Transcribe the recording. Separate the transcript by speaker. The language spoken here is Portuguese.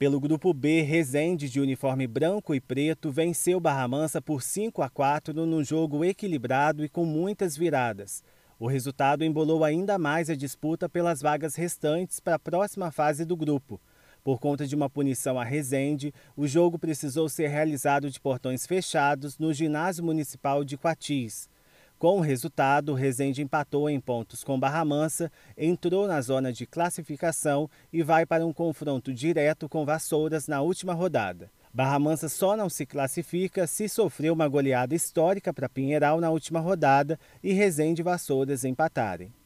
Speaker 1: Pelo grupo B, Rezende, de uniforme branco e preto, venceu Barra Mansa por 5 a 4 num jogo equilibrado e com muitas viradas. O resultado embolou ainda mais a disputa pelas vagas restantes para a próxima fase do grupo. Por conta de uma punição a Rezende, o jogo precisou ser realizado de portões fechados no ginásio municipal de Quatis. Com o resultado, Rezende empatou em pontos com Barra Mansa, entrou na zona de classificação e vai para um confronto direto com Vassouras na última rodada. Barra Mansa só não se classifica se sofreu uma goleada histórica para Pinheiral na última rodada e Rezende e Vassouras empatarem.